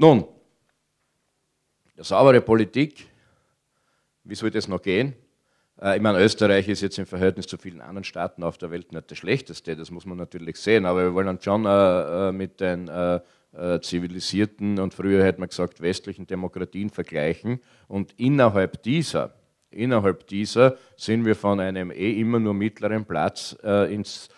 Nun, eine saubere Politik, wie soll das noch gehen? Äh, ich meine, Österreich ist jetzt im Verhältnis zu vielen anderen Staaten auf der Welt nicht das Schlechteste, das muss man natürlich sehen, aber wir wollen dann schon äh, äh mit den äh, äh, zivilisierten und früher hätte man gesagt westlichen Demokratien vergleichen und innerhalb dieser, innerhalb dieser sind wir von einem eh immer nur mittleren Platz äh, ins,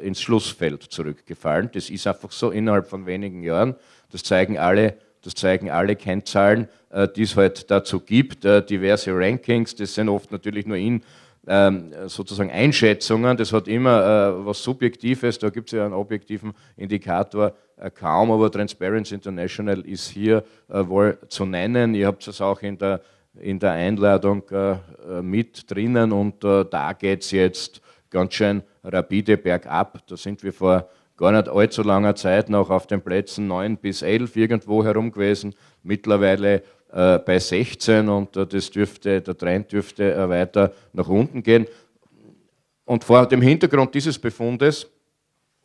ins Schlussfeld zurückgefallen. Das ist einfach so innerhalb von wenigen Jahren. Das zeigen alle, das zeigen alle Kennzahlen, äh, die es halt dazu gibt. Äh, diverse Rankings, das sind oft natürlich nur in ähm, sozusagen Einschätzungen. Das hat immer äh, was Subjektives, da gibt es ja einen objektiven Indikator kaum, aber Transparency International ist hier wohl zu nennen. Ihr habt es auch in der, in der Einladung mit drinnen und da geht es jetzt ganz schön rapide bergab. Da sind wir vor gar nicht allzu langer Zeit noch auf den Plätzen 9 bis 11 irgendwo herum gewesen, mittlerweile äh, bei 16 und äh, das dürfte, der Trend dürfte äh, weiter nach unten gehen. Und vor dem Hintergrund dieses Befundes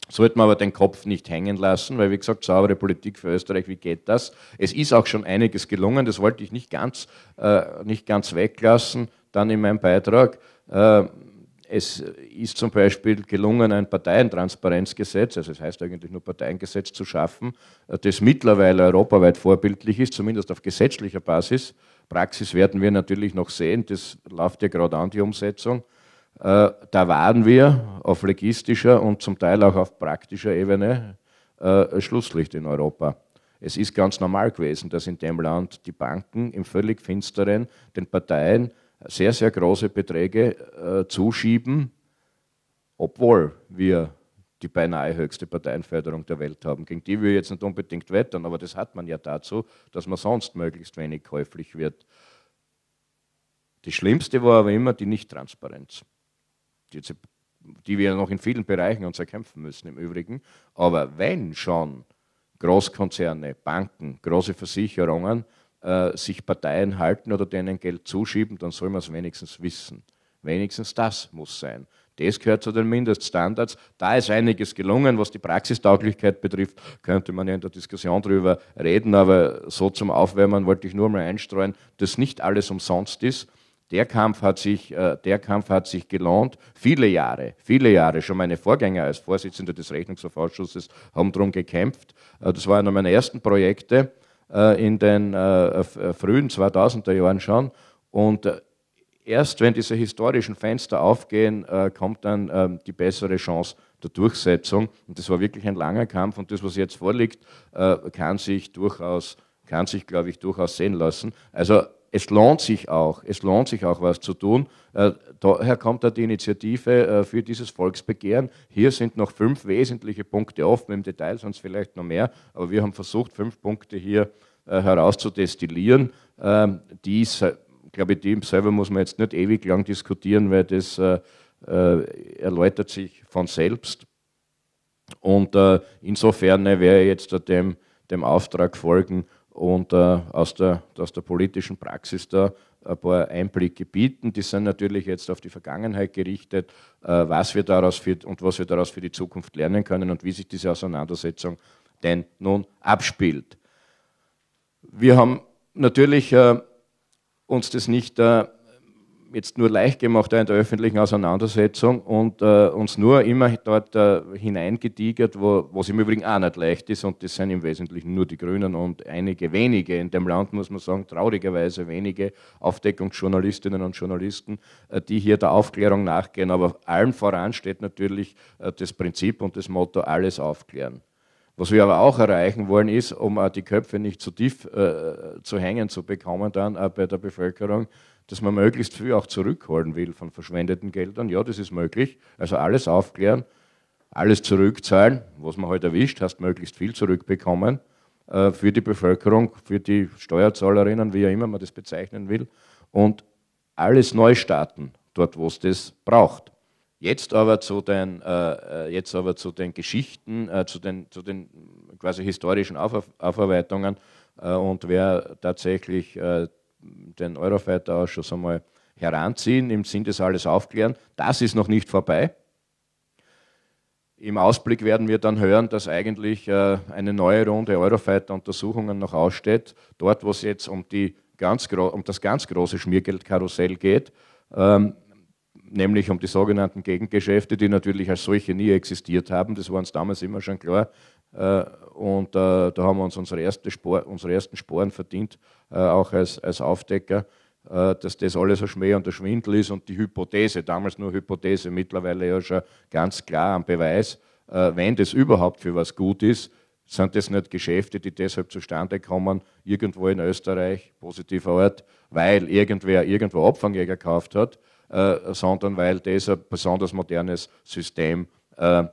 sollte man aber den Kopf nicht hängen lassen, weil, wie gesagt, saubere Politik für Österreich, wie geht das? Es ist auch schon einiges gelungen, das wollte ich nicht ganz, äh, nicht ganz weglassen, dann in meinem Beitrag. Äh, es ist zum Beispiel gelungen, ein Parteientransparenzgesetz, also es heißt eigentlich nur Parteiengesetz, zu schaffen, äh, das mittlerweile europaweit vorbildlich ist, zumindest auf gesetzlicher Basis. Praxis werden wir natürlich noch sehen, das läuft ja gerade an, die Umsetzung. Äh, da waren wir auf logistischer und zum Teil auch auf praktischer Ebene äh, Schlusslicht in Europa. Es ist ganz normal gewesen, dass in dem Land die Banken im völlig finsteren den Parteien sehr, sehr große Beträge äh, zuschieben, obwohl wir die beinahe höchste Parteienförderung der Welt haben, gegen die wir jetzt nicht unbedingt wettern, aber das hat man ja dazu, dass man sonst möglichst wenig käuflich wird. Das schlimmste war aber immer die Nichttransparenz, die, die wir noch in vielen Bereichen uns erkämpfen müssen im Übrigen. Aber wenn schon Großkonzerne, Banken, große Versicherungen äh, sich Parteien halten oder denen Geld zuschieben, dann soll man es wenigstens wissen. Wenigstens das muss sein. Das gehört zu den Mindeststandards. Da ist einiges gelungen, was die Praxistauglichkeit betrifft. Könnte man ja in der Diskussion darüber reden, aber so zum Aufwärmen wollte ich nur mal einstreuen, dass nicht alles umsonst ist. Der Kampf hat sich, äh, der Kampf hat sich gelohnt. Viele Jahre, viele Jahre, schon meine Vorgänger als Vorsitzender des Rechnungshofausschusses haben darum gekämpft. Äh, das war einer meiner ersten Projekte äh, in den äh, äh, frühen 2000er Jahren schon. Und erst wenn diese historischen Fenster aufgehen, kommt dann ähm, die bessere Chance der Durchsetzung. Und das war wirklich ein langer Kampf und das, was jetzt vorliegt, kann sich durchaus, kann sich, glaube ich, durchaus sehen lassen. Also es lohnt sich auch, es lohnt sich auch, was zu tun. Äh, daher kommt da die Initiative äh, für dieses Volksbegehren. Hier sind noch fünf wesentliche Punkte offen, im Detail sonst vielleicht noch mehr, aber wir haben versucht, fünf Punkte hier äh, herauszudestillieren, ähm, die, glaube ich, die selber muss man jetzt nicht ewig lang diskutieren, weil das erläutert sich von selbst. Und insofern wäre jetzt dem, dem Auftrag folgen, und äh, aus, der, aus der politischen Praxis da ein paar Einblicke bieten. Die sind natürlich jetzt auf die Vergangenheit gerichtet, äh, was wir daraus für, und was wir daraus für die Zukunft lernen können und wie sich diese Auseinandersetzung denn nun abspielt. Wir haben natürlich äh, uns das nicht äh, jetzt nur leicht gemacht in der öffentlichen Auseinandersetzung und äh, uns nur immer dort äh, hineingetigert, wo, was im Übrigen auch nicht leicht ist. Und das sind im Wesentlichen nur die Grünen und einige wenige in dem Land, muss man sagen, traurigerweise wenige Aufdeckungsjournalistinnen und Journalisten, äh, die hier der Aufklärung nachgehen. Aber allen voran steht natürlich äh, das Prinzip und das Motto, alles aufklären. Was wir aber auch erreichen wollen, ist, um äh, die Köpfe nicht zu tief äh, zu hängen zu bekommen, dann äh, bei der Bevölkerung, dass man möglichst viel auch zurückholen will von verschwendeten Geldern. Ja, das ist möglich. Also alles aufklären, alles zurückzahlen, was man heute halt erwischt, hast möglichst viel zurückbekommen äh, für die Bevölkerung, für die Steuerzahlerinnen, wie auch immer man das bezeichnen will. Und alles neu starten, dort wo es das braucht. Jetzt aber zu den, äh, äh jetzt aber zu den Geschichten, äh, zu, den, zu den quasi historischen Aufarbeitungen. Äh, und wer tatsächlich äh, den Eurofighter-Ausschuss einmal heranziehen, im Sinn des alles aufklären. Das ist noch nicht vorbei. Im Ausblick werden wir dann hören, dass eigentlich äh, eine neue Runde Eurofighter-Untersuchungen noch aussteht. Dort, wo es jetzt um, um, das ganz große Schmiergeldkarussell geht, ähm, nämlich um die sogenannten Gegengeschäfte, die natürlich als solche nie existiert haben. Das war uns damals immer schon klar. Äh, und äh, da haben wir uns unsere, erste Spor, unsere ersten Sporen verdient, äh, auch als, als Aufdecker, dass das alles ein Schmäh und ein Schwindel ist und die Hypothese, damals nur Hypothese, mittlerweile ja schon ganz klar am Beweis, wenn das überhaupt für was gut ist, sind das nicht Geschäfte, die deshalb zustande kommen, irgendwo in Österreich, positiver Ort, weil irgendwer irgendwo Abfangjäger gekauft hat, äh, sondern weil das ein besonders modernes System äh,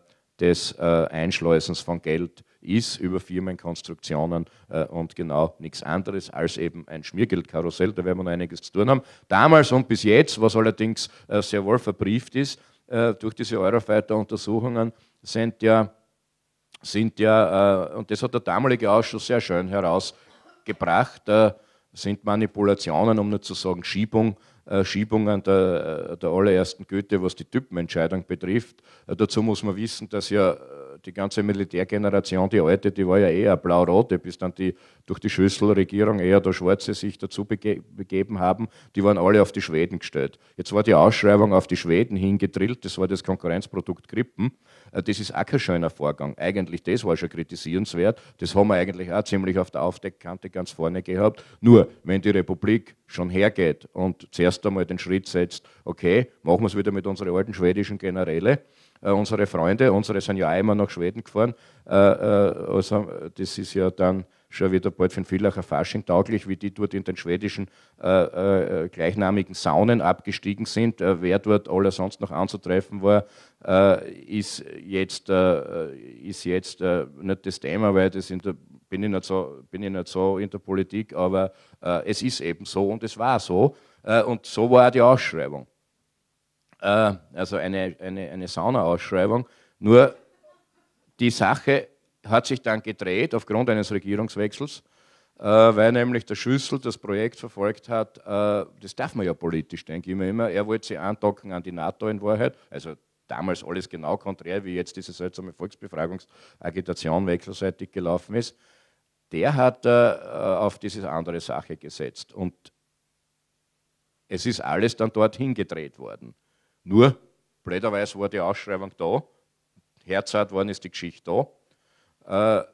des äh, Einschleusens von Geld ist über Firmenkonstruktionen äh, und genau nichts anderes als eben ein Schmiergeldkarussell. Da werden wir noch einiges zu tun haben. Damals und bis jetzt, was allerdings äh, sehr wohl verbrieft ist, äh, durch diese Eurofighter-Untersuchungen sind ja, sind ja und das hat der damalige Ausschuss sehr schön herausgebracht, sind Manipulationen, um nicht zu sagen Schiebung äh, Schiebungen der, äh, der allerersten Goethe, was die Typenentscheidung betrifft. Äh, dazu muss man wissen, dass ja die ganze Militärgeneration, die alte, die war ja eher blau-rote, bis dann die durch die Schüsselregierung eher der Schwarze sich dazu bege begeben haben, die waren alle auf die Schweden gestellt. Jetzt war die Ausschreibung auf die Schweden hingedrillt, das war das Konkurrenzprodukt Krippen. Äh, das ist auch kein schöner Vorgang. Eigentlich, das war schon kritisierenswert. Das haben wir eigentlich auch ziemlich auf der Aufdeckkante ganz vorne gehabt. Nur, wenn die Republik schon hergeht und zuerst einmal den Schritt setzt, okay, machen wir es wieder mit unseren alten schwedischen Generäle, äh, unsere Freunde, unsere sind ja einmal nach Schweden gefahren. Äh, äh, also das ist ja dann schon wieder bald für den Villacher Fasching tauglich, wie die dort in den schwedischen äh, äh, gleichnamigen Saunen abgestiegen sind. Äh, wer dort aller sonst noch anzutreffen war, ist jetzt, ist jetzt nicht das Thema, weil das in der, bin, ich nicht so, bin ich nicht so in der Politik, aber es ist eben so und es war so. und so war auch die Ausschreibung äh, also eine, eine, eine Sauna-Ausschreibung. Nur die Sache hat sich dann gedreht aufgrund eines Regierungswechsels, äh, weil nämlich der Schüssel das Projekt verfolgt hat, äh, das darf man ja politisch, denke ich mir immer, er wollte sie andocken an die NATO in Wahrheit, also damals alles genau konträr, wie jetzt diese seltsame Volksbefragungsagitation wechselseitig gelaufen ist, der hat äh, auf diese andere Sache gesetzt. Und es ist alles dann dorthin gedreht worden. Nur, blöderweise war die Ausschreibung da, herzart worden ist die Geschichte da. Äh,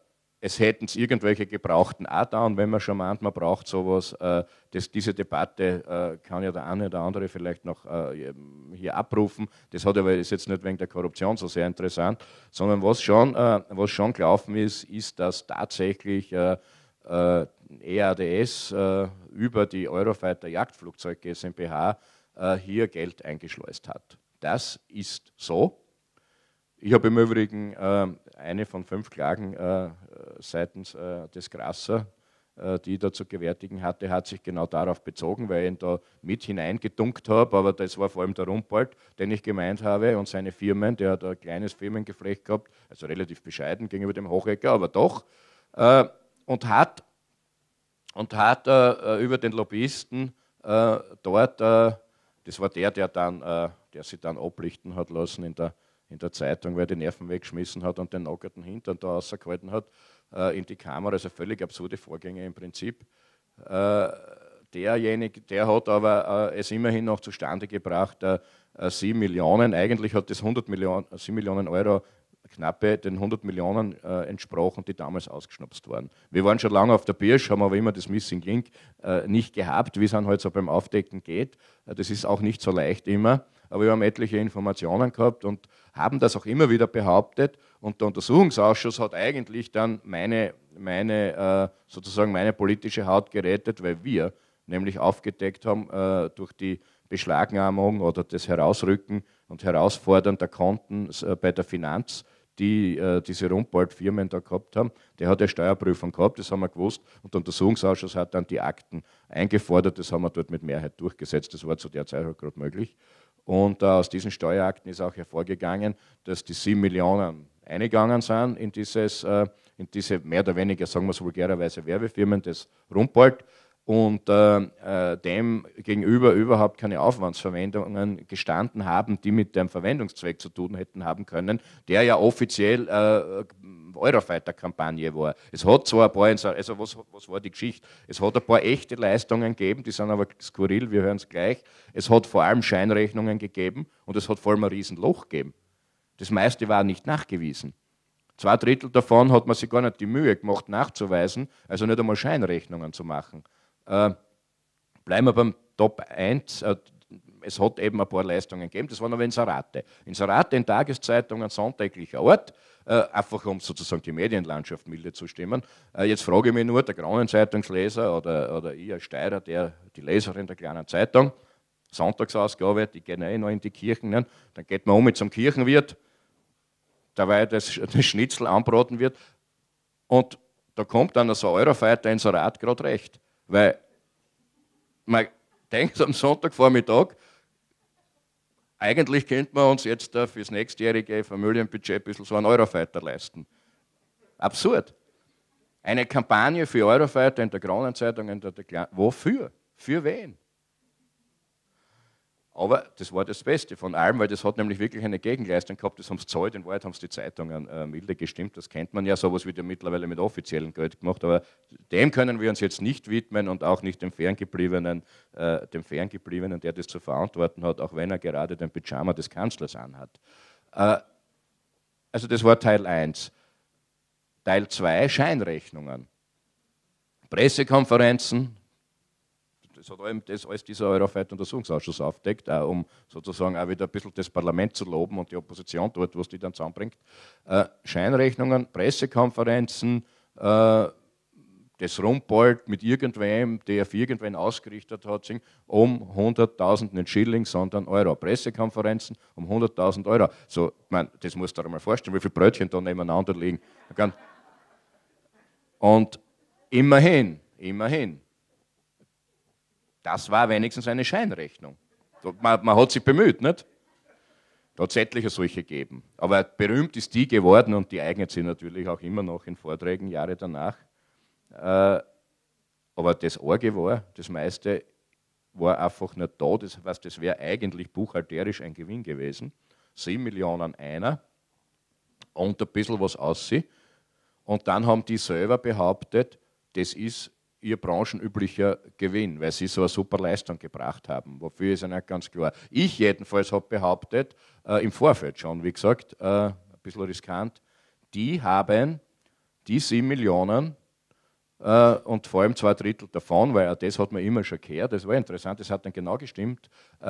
es hätten es irgendwelche Gebrauchten auch da, und wenn man schon meint, man braucht sowas, äh, das, diese Debatte äh, kann ja der eine oder andere vielleicht noch äh, hier abrufen. Das hat aber ist jetzt nicht wegen der Korruption so sehr interessant, sondern was schon, äh, was schon gelaufen ist, ist, dass tatsächlich äh, äh, EADS über die Eurofighter Jagdflugzeug GmbH äh, hier Geld eingeschleust hat. Das ist so. Ich habe im Übrigen äh, eine von fünf Klagen äh, seitens des Grasser, die ich da zu gewärtigen hatte, hat sich genau darauf bezogen, weil ich ihn da mit hineingedunkt habe, aber das war vor allem der Rumpold, den ich gemeint habe und seine Firmen, der hat ein kleines Firmengeflecht gehabt, also relativ bescheiden gegenüber dem Hochecker, aber doch, und hat, und hat über den Lobbyisten dort das war der, der, dann, äh, der sich dann ablichten hat lassen in der, in der Zeitung, weil er die Nerven weggeschmissen hat und den nackerten Hintern da rausgehalten hat äh, in die Kamera. Also völlig absurde Vorgänge im Prinzip. Äh, derjenige, der hat aber äh, es immerhin noch zustande gebracht, 7 äh, äh, Millionen, eigentlich hat das 100 Millionen, 7 Millionen Euro knappe den 100 Millionen äh, entsprochen, die damals ausgeschnupft waren. Wir waren schon lange auf der Birsch, haben aber immer das Missing Link äh, nicht gehabt, wie es dann halt so beim Aufdecken geht. Äh, das ist auch nicht so leicht immer, aber wir haben etliche Informationen gehabt und haben das auch immer wieder behauptet. Und der Untersuchungsausschuss hat eigentlich dann meine, meine äh, sozusagen meine politische Haut gerettet, weil wir nämlich aufgedeckt haben äh, durch die Beschlagnahmung oder das Herausrücken und Herausfordern der Konten äh, bei der Finanz die äh, diese Rumpold-Firmen da gehabt haben, der hat eine Steuerprüfung gehabt, das haben wir gewusst. Und der Untersuchungsausschuss hat dann die Akten eingefordert, das haben wir dort mit Mehrheit durchgesetzt, das war zu der Zeit halt gerade möglich. Und äh, aus diesen Steuerakten ist auch hervorgegangen, dass die 7 Millionen eingegangen sind in, dieses, äh, in diese mehr oder weniger, sagen wir es vulgärerweise, Werbefirmen des Rumpold und äh, äh, dem gegenüber überhaupt keine Aufwandsverwendungen gestanden haben, die mit dem Verwendungszweck zu tun hätten haben können, der ja offiziell äh, Eurofighter-Kampagne war. Es hat zwar ein paar, also was, was war die Geschichte? Es hat ein paar echte Leistungen gegeben, die sind aber skurril, wir hören es gleich. Es hat vor allem Scheinrechnungen gegeben und es hat vor allem ein Riesenloch gegeben. Das meiste war nicht nachgewiesen. Zwei Drittel davon hat man sich gar nicht die Mühe gemacht nachzuweisen, also nicht einmal Scheinrechnungen zu machen. Äh, bleiben wir beim Top 1. Äh, es hat eben ein paar Leistungen gegeben, das waren aber Inserate. Inserate in Tageszeitungen sonntäglicher Ort, äh, einfach um sozusagen die Medienlandschaft milde zu stimmen. Äh, jetzt frage ich mich nur, der Kronenzeitungsleser oder, oder ich als Steirer, der, die Leserin der kleinen Zeitung, Sonntagsausgabe, die gehen eh noch in die Kirchen, ne? dann geht man um zum Kirchenwirt, dabei das, das Schnitzel anbraten wird und da kommt dann so ein Eurofighter Inserat gerade recht. Weil man denkt am Sonntagvormittag, eigentlich könnte man uns jetzt fürs nächstjährige Familienbudget ein bisschen so einen Eurofighter leisten. Absurd. Eine Kampagne für Eurofighter in der Kronenzeitung, in der Dekla wofür? Für wen? Aber das war das Beste von allem, weil das hat nämlich wirklich eine Gegenleistung gehabt. Das haben sie gezahlt, in Wahrheit haben es die Zeitungen äh, milde gestimmt. Das kennt man ja, sowas wird ja mittlerweile mit offiziellem Geld gemacht. Aber dem können wir uns jetzt nicht widmen und auch nicht dem Ferngebliebenen, äh, dem Ferngebliebenen der das zu verantworten hat, auch wenn er gerade den Pyjama des Kanzlers anhat. Äh, also das war Teil 1. Teil 2, Scheinrechnungen. Pressekonferenzen, das hat eben das alles dieser Eurofight-Untersuchungsausschuss aufdeckt, auch um sozusagen auch wieder ein bisschen das Parlament zu loben und die Opposition dort, was die dann zusammenbringt. Äh, Scheinrechnungen, Pressekonferenzen, äh, das Rumpold mit irgendwem, der auf irgendwen ausgerichtet hat, um 100.000 nicht Schilling, sondern Euro. Pressekonferenzen um 100.000 Euro. So, ich mein, das musst du dir mal vorstellen, wie viele Brötchen da nebeneinander liegen. Und immerhin, immerhin, das war wenigstens eine Scheinrechnung. Man, man hat sich bemüht, nicht? Da hat es etliche solche gegeben. Aber berühmt ist die geworden und die eignet sich natürlich auch immer noch in Vorträgen Jahre danach. Äh, aber das Orge war, das meiste war einfach nicht da. Das, was, das wäre eigentlich buchhalterisch ein Gewinn gewesen. Sieben Millionen einer und ein bisschen was aus Und dann haben die selber behauptet, das ist ihr branchenüblicher Gewinn, weil sie so eine super Leistung gebracht haben. Wofür ist ja nicht ganz klar. Ich jedenfalls habe behauptet, äh, im Vorfeld schon, wie gesagt, äh, ein bisschen riskant, die haben die 7 Millionen äh, und vor allem zwei Drittel davon, weil das hat man immer schon gehört, das war interessant, das hat dann genau gestimmt, äh,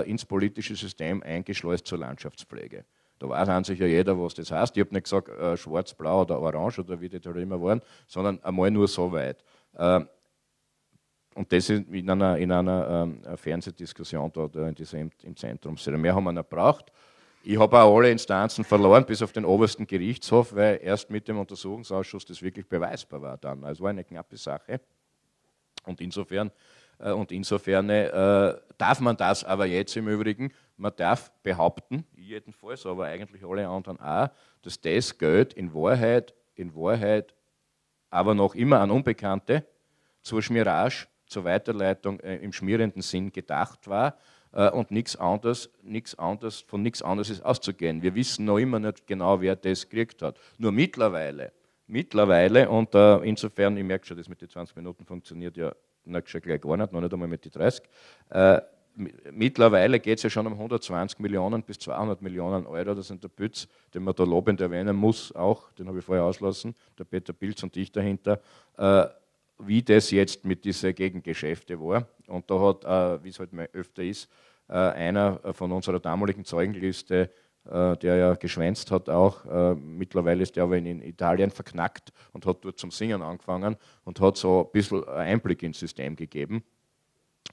äh, ins politische System eingeschleust zur Landschaftspflege. Da weiß an sich ja jeder, was das heißt. Ich habe nicht gesagt, äh, schwarz, blau oder orange oder wie die da immer waren, sondern einmal nur so weit. Ähm, und das in einer, in einer ähm, Fernsehdiskussion dort in dieser, im Zentrum. Mehr haben wir nicht gebraucht. Ich habe auch alle Instanzen verloren, bis auf den obersten Gerichtshof, weil erst mit dem Untersuchungsausschuss das wirklich beweisbar war dann. Also war eine knappe Sache. Und insofern, äh, und insofern äh, darf man das aber jetzt im Übrigen, man darf behaupten, jedenfalls, aber eigentlich alle anderen auch, dass das Geld in Wahrheit, in Wahrheit aber noch immer an Unbekannte zur Schmierage, zur Weiterleitung äh, im schmierenden Sinn gedacht war äh, und nichts anderes, nichts anderes, von nichts anderes ist auszugehen. Wir wissen noch immer nicht genau, wer das gekriegt hat. Nur mittlerweile, mittlerweile, und äh, insofern, ich merke schon, das mit den 20 Minuten funktioniert ja nicht schon gleich gar nicht, noch nicht einmal mit den 30, mittlerweile geht es ja schon um 120 Millionen bis 200 Millionen Euro. Das sind der Pütz, den man da lobend erwähnen muss, auch, den habe ich vorher auslassen, der Peter Pilz und ich dahinter, äh, wie das jetzt mit diesen Gegengeschäfte war. Und da hat, äh, wie es halt mal öfter ist, äh, einer von unserer damaligen Zeugenliste, äh, der ja geschwänzt hat auch, äh, mittlerweile ist der aber in Italien verknackt und hat dort zum Singen angefangen und hat so ein bisschen Einblick ins System gegeben.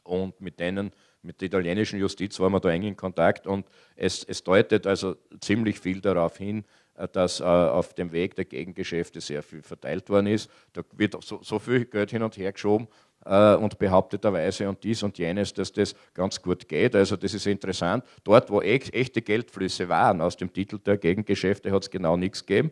Und mit denen mit der italienischen Justiz waren wir da eng in Kontakt und es, es deutet also ziemlich viel darauf hin, äh, dass äh, auf dem Weg der Gegengeschäfte sehr viel verteilt worden ist. Da wird so, so viel Geld hin und her geschoben äh, und behaupteterweise und dies und jenes, dass das ganz gut geht. Also das ist interessant. Dort, wo e-, echte Geldflüsse waren aus dem Titel der Gegengeschäfte, hat es genau nichts gegeben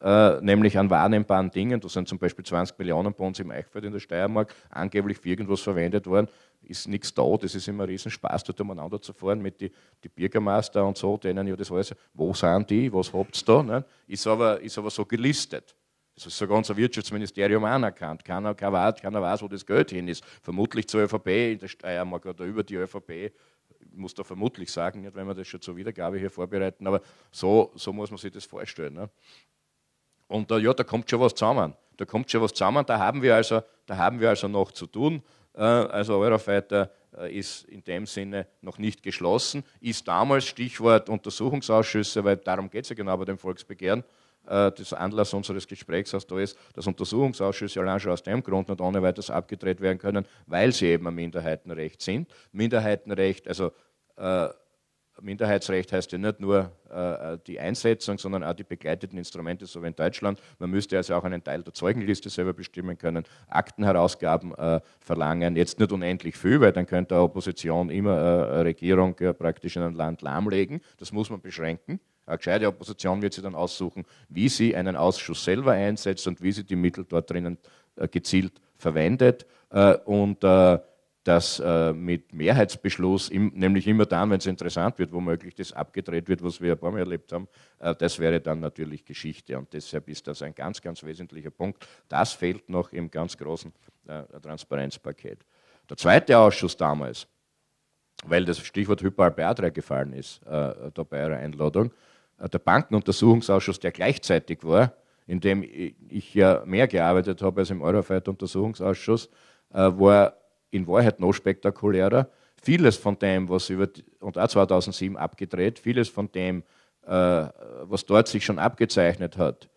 äh, nämlich an wahrnehmbaren Dingen, da sind zum Beispiel 20 Millionen bei uns im Eichfeld in der Steiermark, angeblich für irgendwas verwendet worden, ist nichts da, das ist immer ein Riesenspaß, dort umeinander zu fahren mit den die Bürgermeister und so, denen ja das alles, wo sind die, was habt ihr da, ne? ist, aber, ist aber so gelistet. Das ist sogar unser Wirtschaftsministerium anerkannt. Keiner, keiner, weiß, keiner weiß, wo das Geld hin ist. Vermutlich zur ÖVP in der Steiermark oder über die ÖVP. Ich muss da vermutlich sagen, nicht, wenn wir das schon zur Wiedergabe hier vorbereiten, aber so, so muss man sich das vorstellen. Ne? Und äh, ja, da kommt schon was zusammen. Da kommt schon was zusammen. Da haben wir also, da haben wir also noch zu tun. Äh, also Eurofighter äh, ist in dem Sinne noch nicht geschlossen. Ist damals Stichwort Untersuchungsausschüsse, weil darum geht es ja genau bei dem Volksbegehren. Äh, das Anlass unseres Gesprächs aus da ist, dass Untersuchungsausschüsse allein schon aus dem Grund nicht ohne weiteres abgedreht werden können, weil sie eben ein Minderheitenrecht sind. Minderheitenrecht, also Minderheitsrecht heißt ja nicht nur äh, äh, die Einsetzung, sondern auch die begleiteten Instrumente, so wie in Deutschland. Man müsste also auch einen Teil der Zeugenliste selber bestimmen können, Aktenherausgaben äh, verlangen, jetzt nicht unendlich viel, weil dann könnte eine Opposition immer äh, eine Regierung praktisch in ein Land lahmlegen. Das muss man beschränken. Eine gescheite Opposition wird sie dann aussuchen, wie sie einen Ausschuss selber einsetzt und wie sie die Mittel dort drinnen äh, gezielt verwendet. Äh, und dass äh, mit Mehrheitsbeschluss, im, nämlich immer dann, wenn es interessant wird, womöglich das abgedreht wird, was wir ein paar Mal erlebt haben, äh, das wäre dann natürlich Geschichte. Und deshalb ist das ein ganz, ganz wesentlicher Punkt. Das fehlt noch im ganz großen äh, Transparenzpaket. Der zweite Ausschuss damals, weil das Stichwort Hyperalbeatra gefallen ist äh, da bei Ihrer Einladung, äh, der Bankenuntersuchungsausschuss, der gleichzeitig war, in dem ich ja mehr gearbeitet habe als im Eurofighter-Untersuchungsausschuss, äh, war in Wahrheit noch spektakulärer. Vieles von dem, was über, und auch 2007 abgedreht, vieles von dem, äh, was dort sich schon abgezeichnet hat,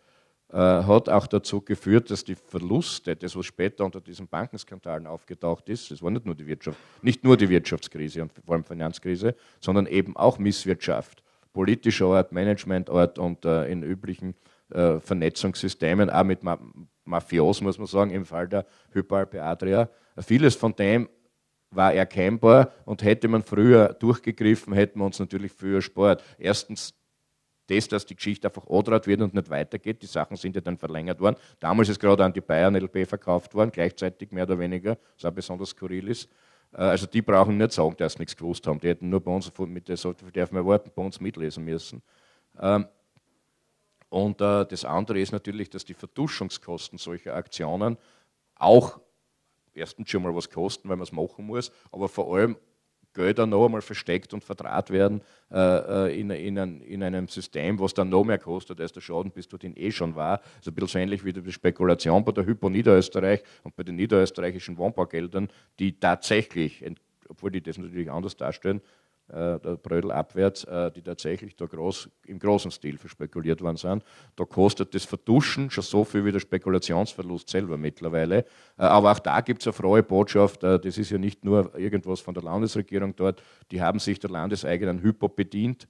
äh, hat auch dazu geführt, dass die Verluste, das was später unter diesen Bankenskandalen aufgetaucht ist, das war nicht nur die Wirtschaft, nicht nur die Wirtschaftskrise und vor allem Finanzkrise, sondern eben auch Misswirtschaft, politischer Art, Managementort und äh, in üblichen äh, Vernetzungssystemen, auch mit Ma Mafios, muss man sagen, im Fall der Hyperalpe Adria, Vieles von dem war erkennbar und hätte man früher durchgegriffen, hätten wir uns natürlich früher spart. Erstens das, dass die Geschichte einfach odrat wird und nicht weitergeht. Die Sachen sind ja dann verlängert worden. Damals ist gerade an die Bayern LP verkauft worden, gleichzeitig mehr oder weniger, was auch besonders skurril ist. Äh, also die brauchen nicht sagen, dass sie nichts gewusst haben. Die hätten nur bei uns, mit der dürfen wir warten, bei uns mitlesen müssen. Ähm, und äh, das andere ist natürlich, dass die Verduschungskosten solcher Aktionen auch erstens schon mal was kosten, weil man es machen muss, aber vor allem Gelder noch einmal versteckt und verdraht werden äh, äh, in, in, ein, in, einem System, was dann noch mehr kostet, als der Schaden bis dorthin eh schon war. ist also ein bisschen so ähnlich wie die Spekulation bei der Hypo Niederösterreich und bei den niederösterreichischen Wohnbaugeldern, die tatsächlich, obwohl die das natürlich anders darstellen, äh, der Brödel abwärts, äh, die tatsächlich da groß, im großen Stil verspekuliert worden sind. Da kostet das Vertuschen schon so viel wie der Spekulationsverlust selber mittlerweile. Äh, aber auch da gibt es eine frohe Botschaft. das ist ja nicht nur irgendwas von der Landesregierung dort. Die haben sich der landeseigenen Hypo bedient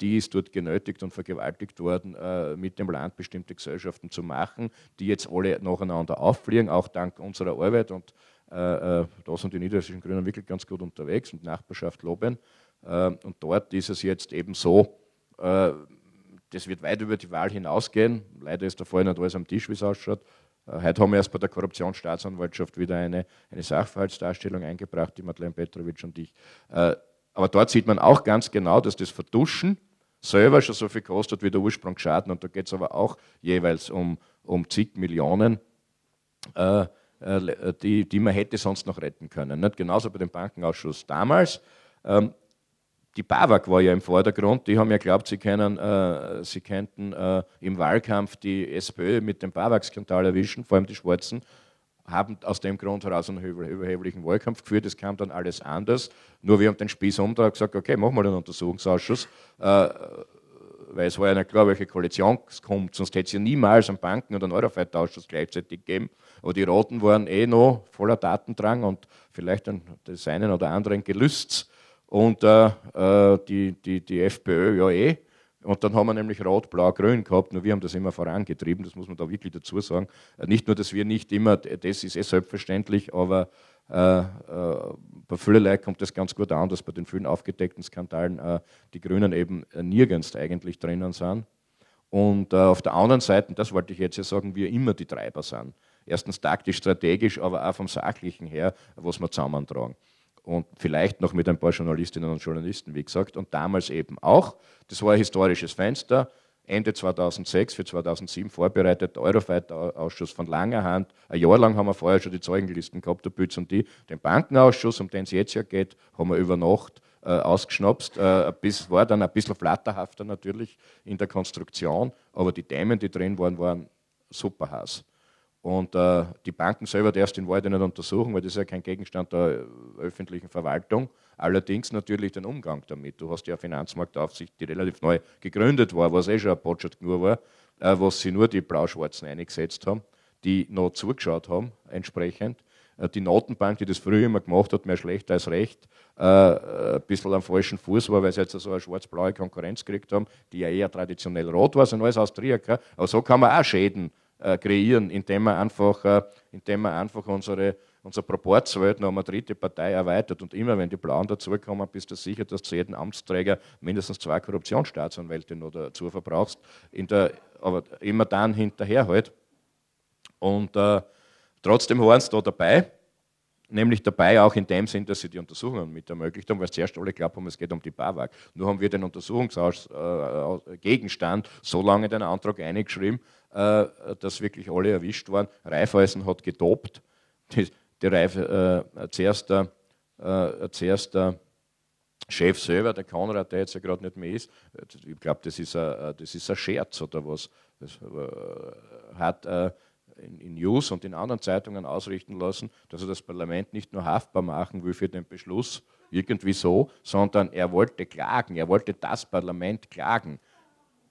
die ist dort genötigt und vergewaltigt worden, mit dem Land bestimmte Gesellschaften zu machen, die jetzt alle nacheinander auffliegen, auch dank unserer Arbeit. Und da sind die niederländischen Grünen wirklich ganz gut unterwegs und Nachbarschaft loben. Äh, und dort ist es jetzt eben so, äh, das wird weit über die Wahl hinausgehen. Leider ist der Fall nicht alles am Tisch, wie es ausschaut. Äh, heute haben wir erst bei der Korruptionsstaatsanwaltschaft wieder eine, eine Sachverhaltsdarstellung eingebracht, die Madeleine Petrovic und ich. Aber dort sieht man auch ganz genau, dass das Verduschen selber schon so viel kostet wie der Ursprungsschaden. Und da geht es aber auch jeweils um, um zig Millionen, äh, die, die man hätte sonst noch retten können. Nicht? Genauso bei dem Bankenausschuss damals. Ähm, die BAWAG war ja im Vordergrund. Die haben ja geglaubt, sie, können, äh, sie könnten äh, im Wahlkampf die SPÖ mit dem BAWAG-Skandal erwischen, vor allem die Schwarzen, haben aus dem Grund heraus einen überheblichen Wahlkampf geführt. Es kam dann alles anders. Nur wir haben den Spieß um und gesagt, okay, machen wir den Untersuchungsausschuss. Äh, weil es war ja nicht klar, welche Koalition kommt, sonst hätte es ja niemals einen Banken- und einen Eurofighter-Ausschuss gleichzeitig gegeben. Aber die Roten waren eh noch voller Datendrang und vielleicht des einen oder anderen Gelüsts und äh, äh, die, die, die FPÖ ja eh. Und dann haben wir nämlich Rot, Blau, Grün gehabt, nur wir haben das immer vorangetrieben, das muss man da wirklich dazu sagen. Äh, nicht nur, dass wir nicht immer, das ist eh selbstverständlich, aber äh, äh, bei vielerlei kommt das ganz gut an, dass bei den vielen aufgedeckten Skandalen äh, die Grünen eben äh, nirgends eigentlich drinnen sind. Und auf der anderen Seite, das wollte ich jetzt ja sagen, wir immer die Treiber sind. Erstens taktisch, strategisch, aber auch vom Sachlichen her, was wir zusammentragen und vielleicht noch mit ein paar Journalistinnen und Journalisten, wie gesagt, und damals eben auch. Das war ein historisches Fenster. Ende 2006 für 2007 vorbereitet, der Eurofighter-Ausschuss von langer Hand. Ein Jahr lang haben wir vorher schon die Zeugenlisten gehabt, der Bütz und die. Den Bankenausschuss, um den es jetzt ja geht, haben wir über Nacht äh, ausgeschnapst. Äh, bis, war dann ein bisschen flatterhafter natürlich in der Konstruktion, aber die Themen, die drin waren, waren super heiß. Und äh, die Banken selber darfst in Wahrheit nicht untersuchen, weil das ist ja kein Gegenstand der äh, öffentlichen Verwaltung. Allerdings natürlich den Umgang damit. Du hast ja eine Finanzmarktaufsicht, die relativ neu gegründet war, was eh schon ein Budget nur war, äh, was sie nur die Blau-Schwarzen eingesetzt haben, die noch zugeschaut haben entsprechend äh, die Notenbank, die das früher immer gemacht hat, mehr schlecht als recht, äh, äh, ein bisschen am falschen Fuß war, weil sie jetzt so eine schwarz-blaue Konkurrenz gekriegt haben, die ja eher traditionell rot war, sind alles Austriaker. Aber so kann man auch Schäden äh, kreieren, indem man einfach, äh, indem wir einfach unsere, unser Proportswelt noch um eine dritte Partei erweitert. Und immer wenn die Blauen dazukommen, bist du sicher, dass du jeden Amtsträger mindestens zwei Korruptionsstaatsanwälte noch dazu verbrauchst, der, aber immer dann hinterher halt. Und äh, trotzdem waren sie da dabei nämlich dabei auch in dem Sinn, dass sie die Untersuchungen mit ermöglicht haben, weil sie zuerst alle glaubt haben, es geht um die BAWAG. Nur haben wir den Untersuchungsgegenstand äh, so lange den Antrag eingeschrieben, äh, dass wirklich alle erwischt waren. Raiffeisen hat getobt. Die, die Reif, äh, zuerst, der, äh, zuerst der Chef selber, der Konrad, der jetzt ja gerade nicht mehr ist, äh, ich glaube, das, ist ein, äh, das ist ein Scherz oder was, das äh, hat in, in News und in anderen Zeitungen ausrichten lassen, dass er das Parlament nicht nur haftbar machen will für den Beschluss, irgendwie so, sondern er wollte klagen, er wollte das Parlament klagen.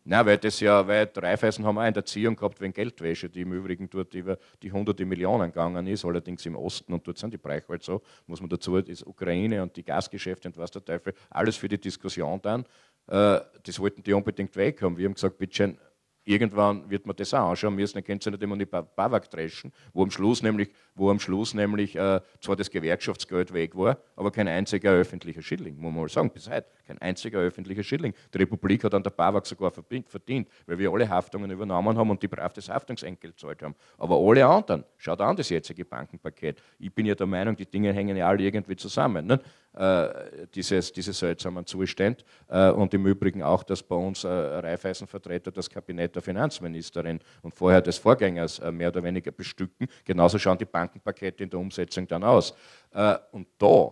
Na, weil das ja, weil Dreifeisen haben auch in der Ziehung gehabt wegen Geldwäsche, die im Übrigen dort über die hunderte Millionen gegangen ist, allerdings im Osten und dort sind die Bereiche halt so, muss man dazu, ist Ukraine und die Gasgeschäfte und was der Teufel, alles für die Diskussion dann, äh, das wollten die unbedingt weg haben. Wir haben gesagt, bitteschön, irgendwann wird man das auch anschauen müssen, dann können Sie nicht immer in die Bawak dreschen, wo am Schluss nämlich wo am Schluss nämlich äh, zwar das Gewerkschaftsgeld weg war, aber kein einziger öffentlicher Schilling, muss man mal sagen, bis heute, kein einziger öffentlicher Schilling. Die Republik hat an der BAWAG sogar verdient, weil wir alle Haftungen übernommen haben und die brav das Haftungsentgelt gezahlt haben. Aber alle anderen, schaut an das jetzige Bankenpaket. Ich bin ja der Meinung, die Dinge hängen ja alle irgendwie zusammen. Ne? Äh, dieses, diese seltsamen Zustände äh, und im Übrigen auch, dass bei uns äh, Raiffeisenvertreter das Kabinett der Finanzministerin und vorher des Vorgängers äh, mehr oder weniger bestücken. Genauso schauen die Banken Krankenpaket in der Umsetzung dann aus? Äh, und da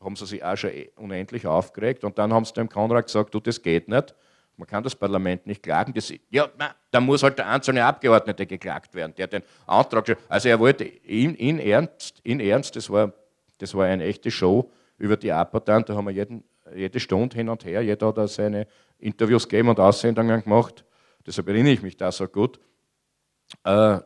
haben sie sich auch schon äh, unendlich aufgeregt und dann haben sie dem Konrad gesagt, du, das geht nicht. Man kann das Parlament nicht klagen. Das, ja, da muss halt der einzelne Abgeordnete geklagt werden, der den Antrag schon. Also er wollte in, in, Ernst, in Ernst, das war, das war eine echte Show über die Apertan, da haben wir jeden, jede Stunde hin und her, jeder hat da seine Interviews gegeben und Aussendungen gemacht. Deshalb erinnere ich mich da so gut. Äh,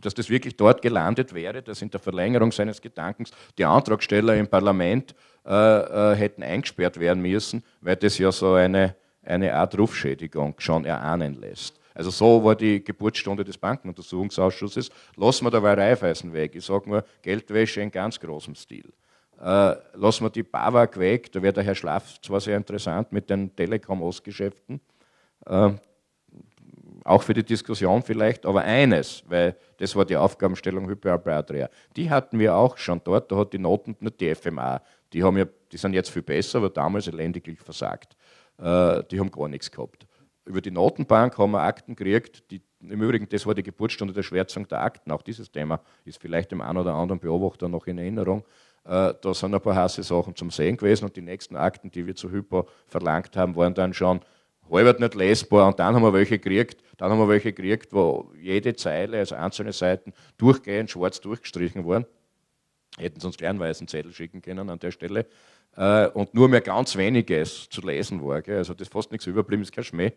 dass das wirklich dort gelandet wäre, dass in der Verlängerung seines Gedankens die Antragsteller im Parlament äh, äh, hätten eingesperrt werden müssen, weil das ja so eine, eine Art Rufschädigung schon erahnen lässt. Also so war die Geburtsstunde des Bankenuntersuchungsausschusses. Lassen wir dabei Reifeisen weg. Ich sage nur, Geldwäsche in ganz großem Stil. Äh, lassen wir die BAWAG weg. Da wäre der Herr Schlaf zwar sehr interessant mit den Telekom-Ostgeschäften. Äh, auch für die Diskussion vielleicht, aber eines, weil das war die Aufgabenstellung Hyperalpatria. Die hatten wir auch schon dort, da hat die Noten nur die FMA, die, haben ja, die sind jetzt viel besser, aber damals elendiglich versagt. Äh, die haben gar nichts gehabt. Über die Notenbank haben wir Akten gekriegt, die, im Übrigen, das war die Geburtsstunde der Schwärzung der Akten, auch dieses Thema ist vielleicht dem einen oder anderen Beobachter noch in Erinnerung. Äh, da sind ein paar heiße Sachen zum Sehen gewesen und die nächsten Akten, die wir zu Hypo verlangt haben, waren dann schon halbert nicht lesbar. Und dann haben wir welche gekriegt, dann haben wir welche gekriegt, wo jede Zeile, also einzelne Seiten, durchgehend schwarz durchgestrichen waren. Hätten sie uns gern weißen Zettel schicken können an der Stelle. Äh, und nur mehr ganz weniges zu lesen war. Also das ist fast nichts überblieben, ist kein Schmäh.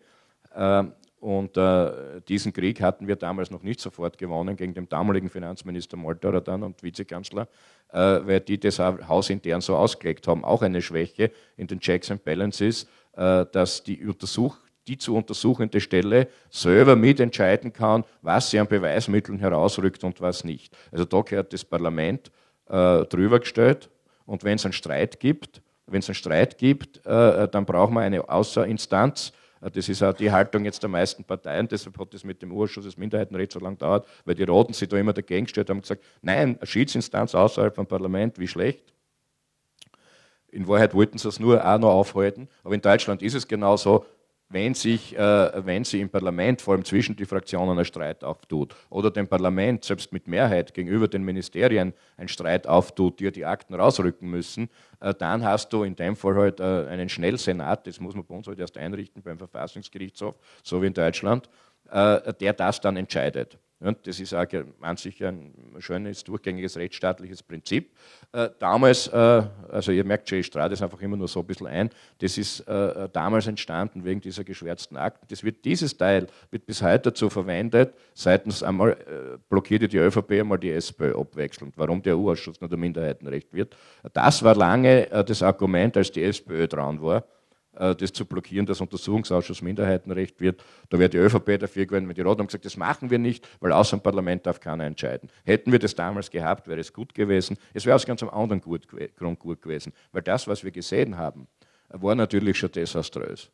Ähm, und äh, diesen Krieg hatten wir damals noch nicht sofort gewonnen gegen den damaligen Finanzminister Molterer dann und Vizekanzler, äh, weil die das hausintern so ausgelegt haben. Auch eine Schwäche in den Checks and Balances, äh, dass die, untersuch, die zu untersuchende Stelle selber mitentscheiden kann, was sie an Beweismitteln herausrückt und was nicht. Also da gehört das Parlament äh, drüber gestellt und wenn es einen Streit gibt, wenn es einen Streit gibt, äh, äh, dann brauchen wir eine Außerinstanz, äh, das ist auch die Haltung jetzt der meisten Parteien. Deshalb hat das mit dem Urschuss des Minderheitenrechts so lange gedauert, weil die Roten sich da immer dagegen gestellt haben und gesagt, nein, eine Schiedsinstanz außerhalb vom Parlament, wie schlecht. In Wahrheit wollten sie es nur auch noch aufhalten. Aber in Deutschland ist es genau so, wenn sich, äh, wenn sich im Parlament, vor allem zwischen die Fraktionen, ein Streit auftut oder dem Parlament selbst mit Mehrheit gegenüber den Ministerien ein Streit auftut, die ja die Akten rausrücken müssen, äh, dann hast du in dem Fall halt äh, einen Schnellsenat, das muss man bei uns halt erst einrichten beim Verfassungsgerichtshof, so wie in Deutschland, äh, der das dann entscheidet. Und das ist auch an sich ein schönes, durchgängiges rechtsstaatliches Prinzip. Äh, damals, äh, also ihr merkt schon, ich strahle das einfach immer nur so ein bisschen ein, das ist äh, äh, damals entstanden wegen dieser geschwärzten Akten. Das wird, dieses Teil wird bis heute dazu verwendet, seitens einmal äh, blockierte die ÖVP einmal die SPÖ abwechselnd, warum der EU-Ausschuss nur der Minderheitenrecht wird. Das war lange äh, das Argument, als die SPÖ dran war, äh, das zu blockieren, dass Untersuchungsausschuss Minderheitenrecht wird. Da wäre die ÖVP dafür gewesen, wenn die Roten haben gesagt, das machen wir nicht, weil außer dem Parlament darf keiner entscheiden. Hätten wir das damals gehabt, wäre es gut gewesen. Es wäre aus ganz einem anderen Grund gut gewesen, weil das, was wir gesehen haben, war natürlich schon desaströs.